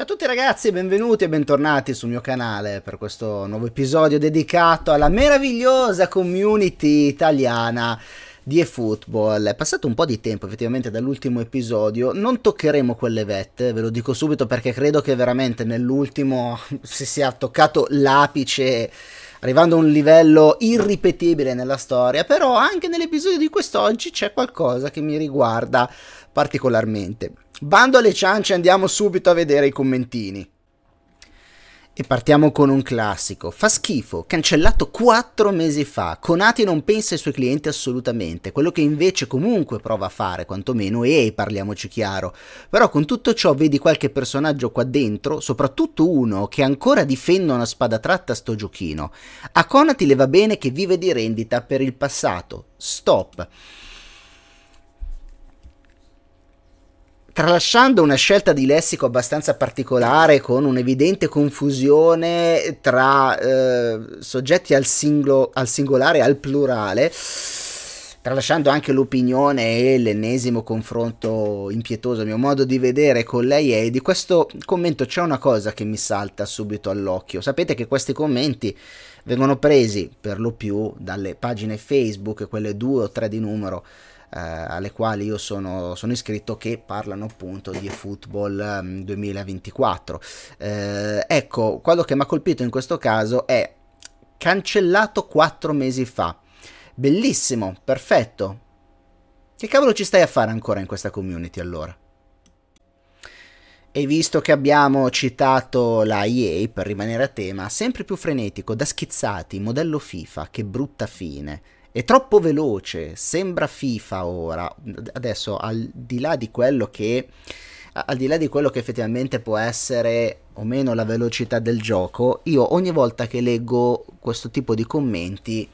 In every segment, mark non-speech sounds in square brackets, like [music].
Ciao a tutti ragazzi, benvenuti e bentornati sul mio canale per questo nuovo episodio dedicato alla meravigliosa community italiana di eFootball. È passato un po' di tempo effettivamente dall'ultimo episodio, non toccheremo quelle vette, ve lo dico subito perché credo che veramente nell'ultimo si sia toccato l'apice arrivando a un livello irripetibile nella storia, però anche nell'episodio di quest'oggi c'è qualcosa che mi riguarda particolarmente. Bando alle ciance, andiamo subito a vedere i commentini. E partiamo con un classico. Fa schifo, cancellato 4 mesi fa. Conati non pensa ai suoi clienti assolutamente, quello che invece comunque prova a fare, quantomeno, e parliamoci chiaro. Però con tutto ciò vedi qualche personaggio qua dentro, soprattutto uno che ancora difende a spada tratta sto giochino. A Conati le va bene che vive di rendita per il passato. Stop. tralasciando una scelta di lessico abbastanza particolare con un'evidente confusione tra eh, soggetti al, singlo, al singolare e al plurale, tralasciando anche l'opinione e l'ennesimo confronto impietoso, a mio modo di vedere, con lei e di questo commento c'è una cosa che mi salta subito all'occhio. Sapete che questi commenti vengono presi per lo più dalle pagine Facebook, quelle due o tre di numero, eh, alle quali io sono, sono, iscritto che parlano appunto di football 2024. Ehm, eh, ecco, quello che mi ha colpito in questo caso è cancellato quattro mesi fa. Bellissimo, perfetto. Che cavolo ci stai a fare ancora in questa community allora? E visto che abbiamo citato la EA per rimanere a tema, sempre più frenetico, da schizzati, modello FIFA, che brutta fine. È troppo veloce, sembra FIFA ora. Adesso, al di là di quello che al di là di quello che effettivamente può essere o meno la velocità del gioco, io ogni volta che leggo questo tipo di commenti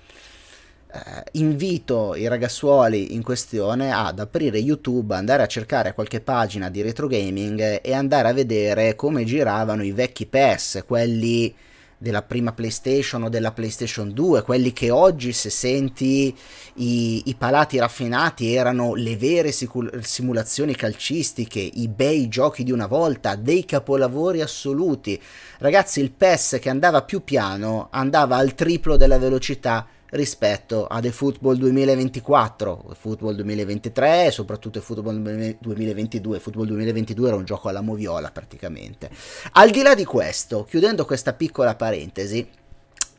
eh, invito i ragazzuoli in questione ad aprire YouTube, andare a cercare qualche pagina di retro gaming e andare a vedere come giravano i vecchi PS, quelli della prima PlayStation o della PlayStation 2, quelli che oggi se senti i, i palati raffinati erano le vere simulazioni calcistiche, i bei giochi di una volta, dei capolavori assoluti. Ragazzi, il PES che andava più piano andava al triplo della velocità rispetto a The Football 2024, Football 2023 e soprattutto Football 2022. Football 2022 era un gioco alla moviola praticamente. Al di là di questo, chiudendo questa piccola parentesi,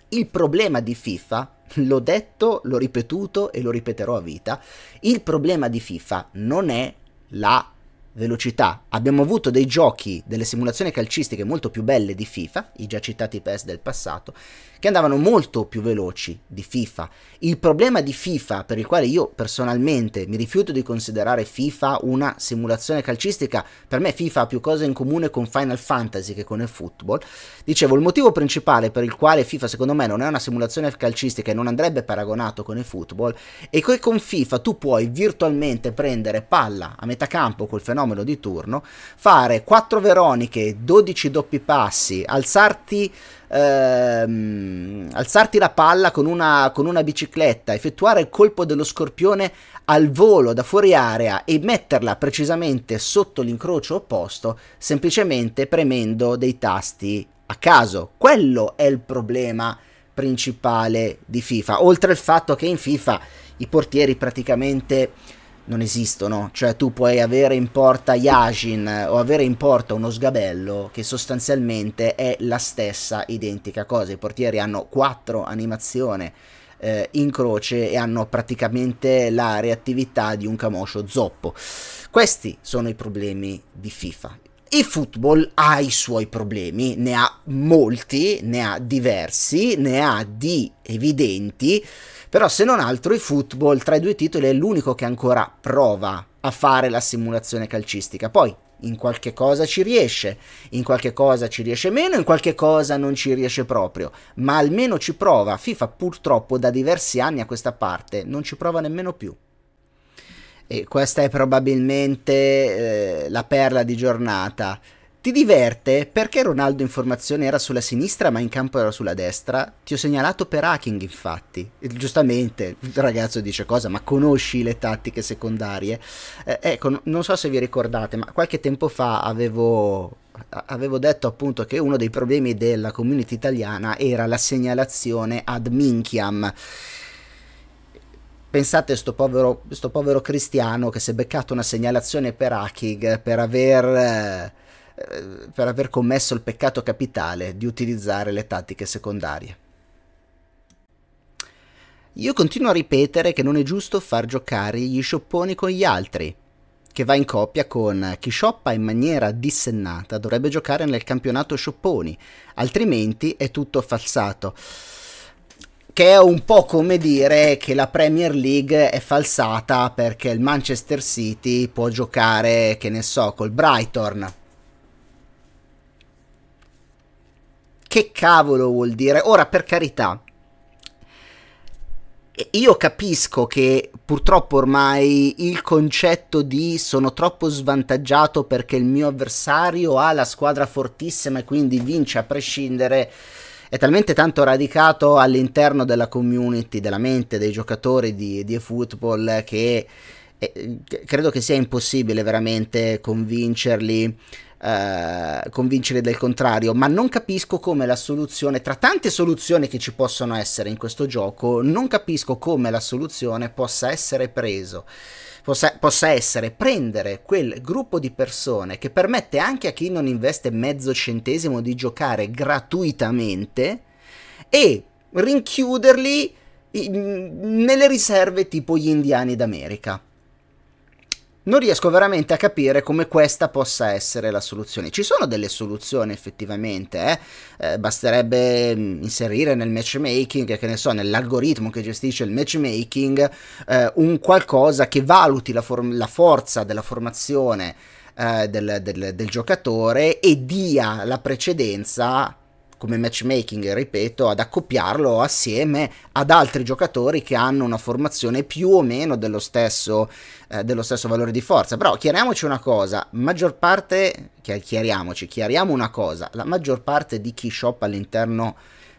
il problema di FIFA, l'ho detto, l'ho ripetuto e lo ripeterò a vita, il problema di FIFA non è la velocità. Abbiamo avuto dei giochi, delle simulazioni calcistiche molto più belle di FIFA, i già citati PES del passato, che andavano molto più veloci di FIFA. Il problema di FIFA, per il quale io personalmente mi rifiuto di considerare FIFA una simulazione calcistica, per me FIFA ha più cose in comune con Final Fantasy che con il football, dicevo il motivo principale per il quale FIFA secondo me non è una simulazione calcistica e non andrebbe paragonato con il football, è che con FIFA tu puoi virtualmente prendere palla a metà campo col fenomeno fenomeno di turno, fare 4 veroniche, 12 doppi passi, alzarti, ehm, alzarti la palla con una, con una bicicletta, effettuare il colpo dello scorpione al volo da fuori area e metterla precisamente sotto l'incrocio opposto semplicemente premendo dei tasti a caso. Quello è il problema principale di FIFA, oltre al fatto che in FIFA i portieri praticamente non esistono. Cioè, tu puoi avere in porta Yajin eh, o avere in porta uno sgabello che sostanzialmente è la stessa identica cosa. I portieri hanno quattro animazioni eh, in croce e hanno praticamente la reattività di un camoscio zoppo. Questi sono i problemi di FIFA. Il football ha i suoi problemi, ne ha molti, ne ha diversi, ne ha di evidenti però se non altro i football tra i due titoli è l'unico che ancora prova a fare la simulazione calcistica. Poi in qualche cosa ci riesce, in qualche cosa ci riesce meno, in qualche cosa non ci riesce proprio, ma almeno ci prova. FIFA purtroppo da diversi anni a questa parte non ci prova nemmeno più. E questa è probabilmente eh, la perla di giornata. Ti diverte perché Ronaldo in formazione era sulla sinistra ma in campo era sulla destra? Ti ho segnalato per hacking infatti. E, giustamente il ragazzo dice cosa, ma conosci le tattiche secondarie? Eh, ecco, non so se vi ricordate, ma qualche tempo fa avevo avevo detto appunto che uno dei problemi della community italiana era la segnalazione ad minchiam. Pensate a sto povero, sto povero cristiano che si è beccato una segnalazione per hacking per aver eh, eh, per aver commesso il peccato capitale di utilizzare le tattiche secondarie. Io continuo a ripetere che non è giusto far giocare gli sciopponi con gli altri, che va in coppia con chi shoppa in maniera dissennata dovrebbe giocare nel campionato sciopponi, altrimenti è tutto falsato che è un po' come dire che la Premier League è falsata perché il Manchester City può giocare, che ne so, col Brighton. che cavolo vuol dire? Ora, per carità, io capisco che purtroppo ormai il concetto di sono troppo svantaggiato perché il mio avversario ha la squadra fortissima e quindi vince a prescindere è talmente tanto radicato all'interno della community, della mente dei giocatori di, di football che eh, credo che sia impossibile veramente convincerli eh, convincere del contrario, ma non capisco come la soluzione, tra tante soluzioni che ci possono essere in questo gioco, non capisco come la soluzione possa essere preso possa, essere prendere quel gruppo di persone che permette anche a chi non investe mezzo centesimo di giocare gratuitamente e rinchiuderli nelle riserve tipo gli indiani d'America non riesco veramente a capire come questa possa essere la soluzione. Ci sono delle soluzioni effettivamente, eh? Eh, basterebbe mm, inserire nel matchmaking, che ne so, nell'algoritmo che gestisce il matchmaking, eh, un qualcosa che valuti la, la forza della formazione eh, del, del, del giocatore e dia la precedenza come matchmaking, ripeto, ad accoppiarlo assieme ad altri giocatori che hanno una formazione più o meno dello stesso, eh, dello stesso valore di forza. Però chiariamoci una cosa, maggior parte, chiariamoci, chiariamo una cosa, la maggior parte di chi shoppa all'interno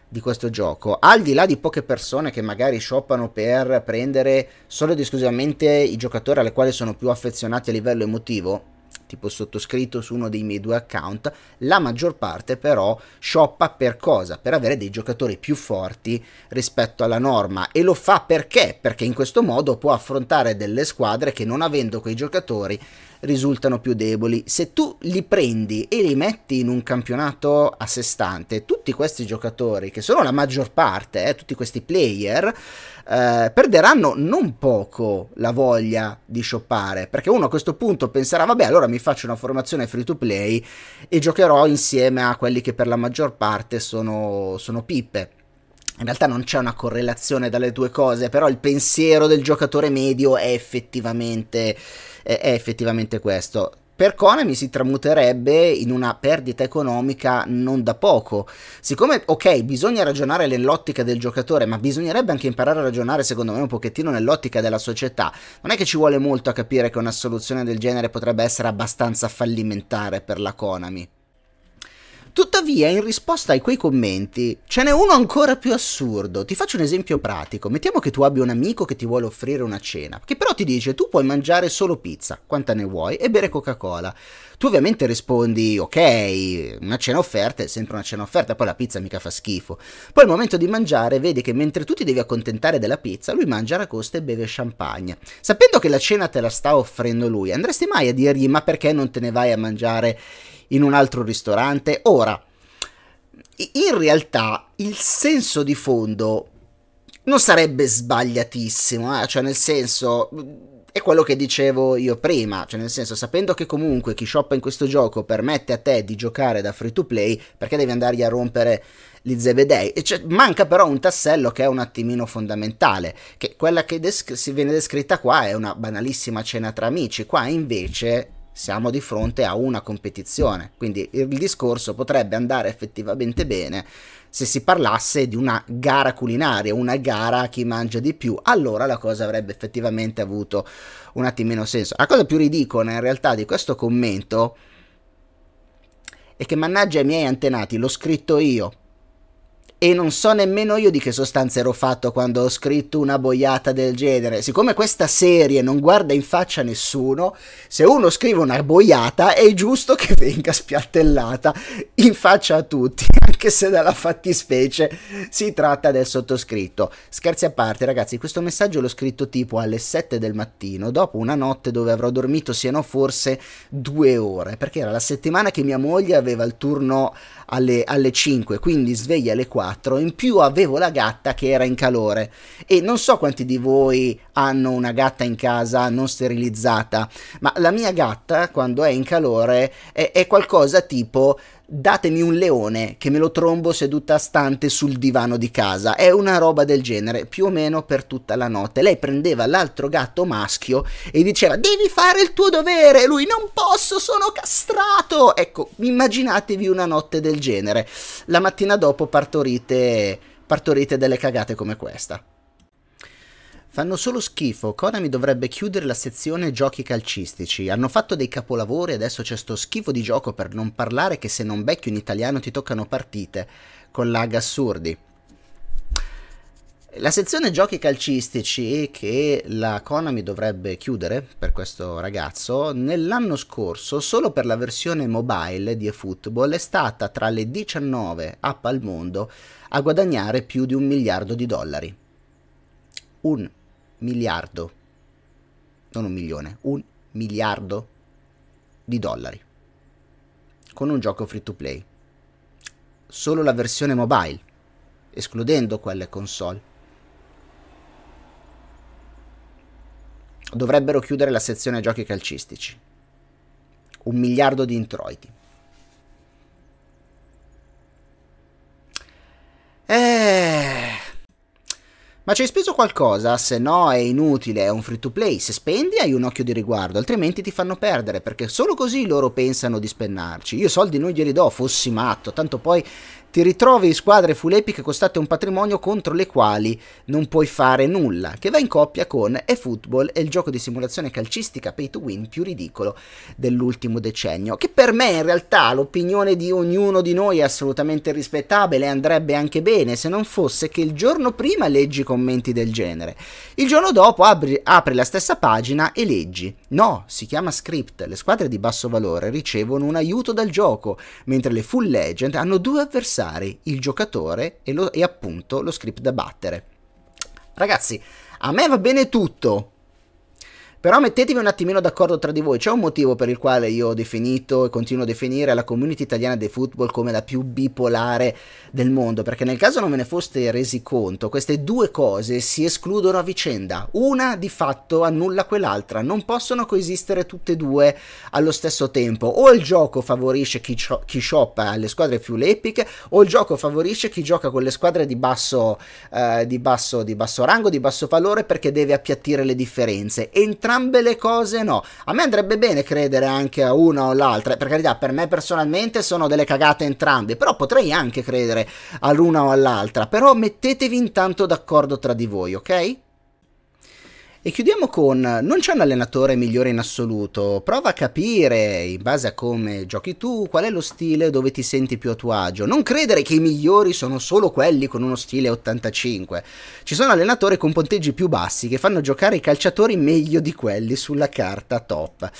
di questo gioco, al di là di poche persone che magari shoppano per prendere solo ed esclusivamente i giocatori alle quali sono più affezionati a livello emotivo, tipo sottoscritto su uno dei miei due account, la maggior parte però shoppa per cosa? Per avere dei giocatori più forti rispetto alla norma e lo fa perché? Perché in questo modo può affrontare delle squadre che non avendo quei giocatori risultano più deboli. Se tu li prendi e li metti in un campionato a sé stante, tutti questi giocatori, che sono la maggior parte, eh, tutti questi player, eh, perderanno non poco la voglia di shoppare, perché uno a questo punto penserà, vabbè, allora mi faccio una formazione free to play e giocherò insieme a quelli che per la maggior parte sono, sono pippe in realtà non c'è una correlazione dalle due cose, però il pensiero del giocatore medio è effettivamente, è effettivamente questo. Per Konami si tramuterebbe in una perdita economica non da poco. Siccome, ok, bisogna ragionare nell'ottica del giocatore, ma bisognerebbe anche imparare a ragionare, secondo me, un pochettino nell'ottica della società. Non è che ci vuole molto a capire che una soluzione del genere potrebbe essere abbastanza fallimentare per la Konami. Tuttavia, in risposta a quei commenti, ce n'è uno ancora più assurdo. Ti faccio un esempio pratico. Mettiamo che tu abbia un amico che ti vuole offrire una cena, che però ti dice tu puoi mangiare solo pizza, quanta ne vuoi, e bere Coca-Cola. Tu ovviamente rispondi, ok, una cena offerta è sempre una cena offerta, poi la pizza mica fa schifo. Poi al momento di mangiare vedi che mentre tu ti devi accontentare della pizza, lui mangia costa e beve champagne. Sapendo che la cena te la sta offrendo lui, andresti mai a dirgli ma perché non te ne vai a mangiare in un altro ristorante. Ora, in realtà il senso di fondo non sarebbe sbagliatissimo, eh? cioè nel senso mm, è quello che dicevo io prima, cioè nel senso sapendo che comunque chi shoppa in questo gioco permette a te di giocare da free to play perché devi andargli a rompere gli zebedei, e cioè, manca però un tassello che è un attimino fondamentale, che quella che desc- si viene descritta qua è una banalissima cena tra amici, qua invece siamo di fronte a una competizione. Quindi il discorso potrebbe andare effettivamente bene se si parlasse di una gara culinaria, una gara a chi mangia di più, allora la cosa avrebbe effettivamente avuto un attimino senso. La cosa più ridicola in realtà di questo commento è che mannaggia ai miei antenati, l'ho scritto io, e non so nemmeno io di che sostanza ero fatto quando ho scritto una boiata del genere. Siccome questa serie non guarda in faccia nessuno, se uno scrive una boiata è giusto che venga [laughs] spiattellata in faccia a tutti, anche se dalla fattispecie si tratta del sottoscritto. Scherzi a parte, ragazzi, questo messaggio l'ho scritto tipo alle 7 del mattino, dopo una notte dove avrò dormito siano forse due ore, perché era la settimana che mia moglie aveva il turno alle, alle 5, quindi sveglia alle 4, in più avevo la gatta che era in calore. E non so quanti di voi hanno una gatta in casa non sterilizzata, ma la mia gatta, quando è in calore, è, è qualcosa tipo datemi un leone che me lo trombo seduta stante sul divano di casa. È una roba del genere, più o meno per tutta la notte. Lei prendeva l'altro gatto maschio e diceva devi fare il tuo dovere, lui non posso, sono castrato. Ecco, immaginatevi una notte del genere. La mattina dopo partorite, partorite delle cagate come questa. Fanno solo schifo, Konami dovrebbe chiudere la sezione giochi calcistici, hanno fatto dei capolavori adesso c'è sto schifo di gioco per non parlare che se non becchi un italiano ti toccano partite con lag assurdi. La sezione giochi calcistici che la Konami dovrebbe chiudere per questo ragazzo, nell'anno scorso solo per la versione mobile di eFootball è stata tra le 19 app al mondo a guadagnare più di un miliardo di dollari. Un miliardo, non un milione, un miliardo di dollari con un gioco free to play. Solo la versione mobile, escludendo quelle console. Dovrebbero chiudere la sezione giochi calcistici. Un miliardo di introiti. Eh... Ma ci hai speso qualcosa? Se no è inutile, è un free to play. Se spendi hai un occhio di riguardo, altrimenti ti fanno perdere, perché solo così loro pensano di spennarci. Io soldi non glieli do, fossi matto, tanto poi ti ritrovi in squadre full epic costate un patrimonio contro le quali non puoi fare nulla, che va in coppia con eFootball e il gioco di simulazione calcistica pay to win più ridicolo dell'ultimo decennio, che per me in realtà l'opinione di ognuno di noi è assolutamente rispettabile e andrebbe anche bene se non fosse che il giorno prima leggi con commenti del genere. Il giorno dopo apri, apri la stessa pagina e leggi. No, si chiama script, le squadre di basso valore ricevono un aiuto dal gioco, mentre le full legend hanno due avversari, il giocatore e, lo, e appunto lo script da battere. Ragazzi, a me va bene tutto, però mettetevi un attimino d'accordo tra di voi, c'è un motivo per il quale io ho definito e continuo a definire la community italiana dei football come la più bipolare del mondo, perché nel caso non ve ne foste resi conto, queste due cose si escludono a vicenda, una di fatto annulla quell'altra, non possono coesistere tutte e due allo stesso tempo, o il gioco favorisce chi, chi shoppa alle squadre più epiche, o il gioco favorisce chi gioca con le squadre di basso, eh, di basso, di basso rango, di basso valore, perché deve appiattire le differenze. Entrambi entrambe le cose no. A me andrebbe bene credere anche a una o all'altra, per carità, per me personalmente sono delle cagate entrambe, però potrei anche credere all'una o all'altra, però mettetevi intanto d'accordo tra di voi, ok? E chiudiamo con, non c'è un allenatore migliore in assoluto, prova a capire, in base a come giochi tu, qual è lo stile dove ti senti più a tuo agio. Non credere che i migliori sono solo quelli con uno stile 85. Ci sono allenatori con punteggi più bassi che fanno giocare i calciatori meglio di quelli sulla carta top.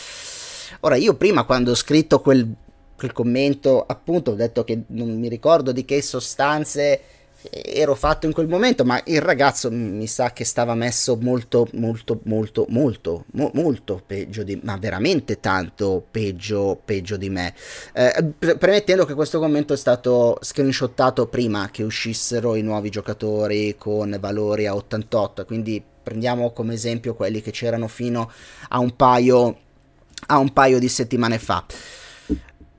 Ora, io prima quando ho scritto quel, quel commento, appunto, ho detto che non mi ricordo di che sostanze ero fatto in quel momento, ma il ragazzo mi sa che stava messo molto, molto, molto, molto, mo- molto peggio di me, ma veramente tanto peggio, peggio di me. Eh, pre- premettendo che questo commento è stato screenshottato prima che uscissero i nuovi giocatori con valori a 88, quindi prendiamo come esempio quelli che c'erano fino a un paio, a un paio di settimane fa.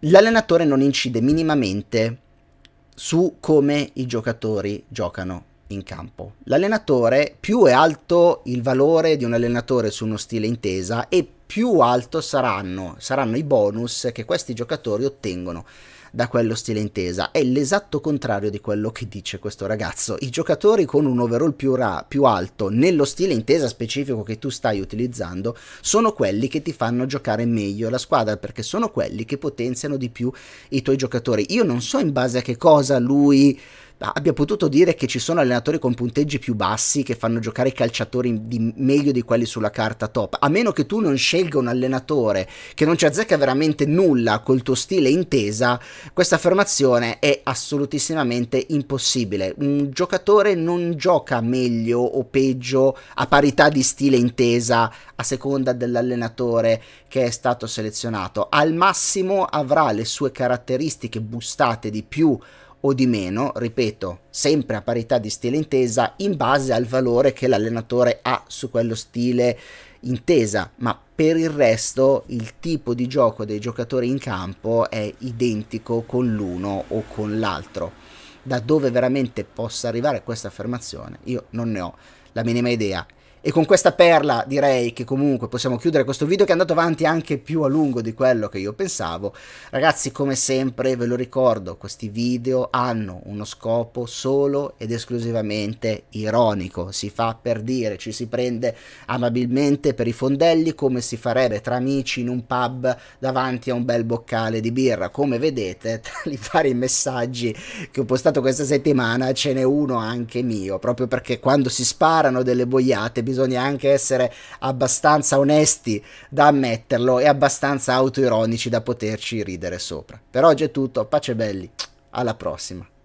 L'allenatore non incide minimamente su come i giocatori giocano in campo. L'allenatore, più è alto il valore di un allenatore su uno stile intesa e più alto saranno, saranno i bonus che questi giocatori ottengono da quello stile intesa. È l'esatto contrario di quello che dice questo ragazzo. I giocatori con un overall più, ra- più alto nello stile intesa specifico che tu stai utilizzando sono quelli che ti fanno giocare meglio la squadra perché sono quelli che potenziano di più i tuoi giocatori. Io non so in base a che cosa lui abbia potuto dire che ci sono allenatori con punteggi più bassi che fanno giocare i calciatori di meglio di quelli sulla carta top, a meno che tu non scelga un allenatore che non ci azzecca veramente nulla col tuo stile intesa, questa affermazione è assolutissimamente impossibile. Un giocatore non gioca meglio o peggio a parità di stile intesa a seconda dell'allenatore che è stato selezionato. Al massimo avrà le sue caratteristiche bustate di più o di meno, ripeto, sempre a parità di stile intesa, in base al valore che l'allenatore ha su quello stile intesa, ma per il resto il tipo di gioco dei giocatori in campo è identico con l'uno o con l'altro. Da dove veramente possa arrivare questa affermazione io non ne ho la minima idea e con questa perla direi che comunque possiamo chiudere questo video che è andato avanti anche più a lungo di quello che io pensavo. Ragazzi, come sempre ve lo ricordo, questi video hanno uno scopo solo ed esclusivamente ironico. Si fa per dire, ci si prende amabilmente per i fondelli come si farebbe tra amici in un pub davanti a un bel boccale di birra. Come vedete, [laughs] tra i vari messaggi che ho postato questa settimana ce n'è uno anche mio, proprio perché quando si sparano delle boiate bisogna bisogna anche essere abbastanza onesti da ammetterlo e abbastanza autoironici da poterci ridere sopra. Per oggi è tutto, pace belli, alla prossima.